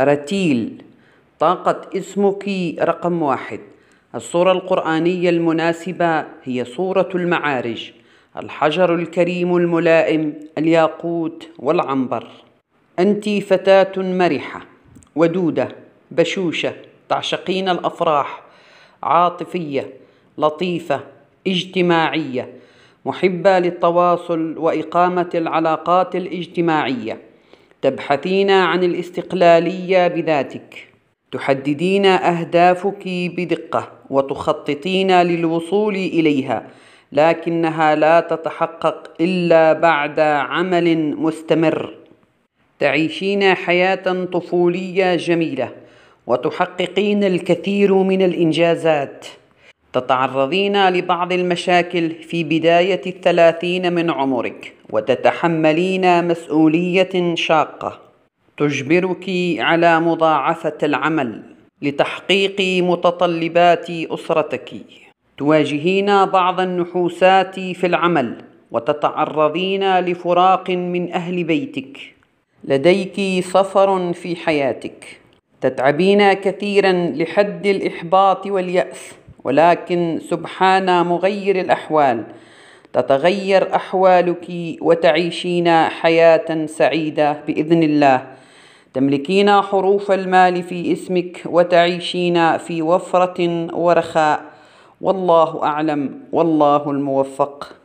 رتيل طاقة اسمك رقم واحد الصورة القرآنية المناسبة هي صورة المعارج الحجر الكريم الملائم الياقوت والعنبر أنت فتاة مرحة ودودة بشوشة تعشقين الأفراح عاطفية لطيفة اجتماعية محبة للتواصل وإقامة العلاقات الاجتماعية تبحثين عن الاستقلاليه بذاتك تحددين اهدافك بدقه وتخططين للوصول اليها لكنها لا تتحقق الا بعد عمل مستمر تعيشين حياه طفوليه جميله وتحققين الكثير من الانجازات تتعرضين لبعض المشاكل في بداية الثلاثين من عمرك وتتحملين مسؤولية شاقة تجبرك على مضاعفة العمل لتحقيق متطلبات أسرتك تواجهين بعض النحوسات في العمل وتتعرضين لفراق من أهل بيتك لديك سفر في حياتك تتعبين كثيرا لحد الإحباط واليأس ولكن سبحان مغير الأحوال تتغير أحوالك وتعيشين حياة سعيدة بإذن الله تملكين حروف المال في اسمك وتعيشين في وفرة ورخاء والله أعلم والله الموفق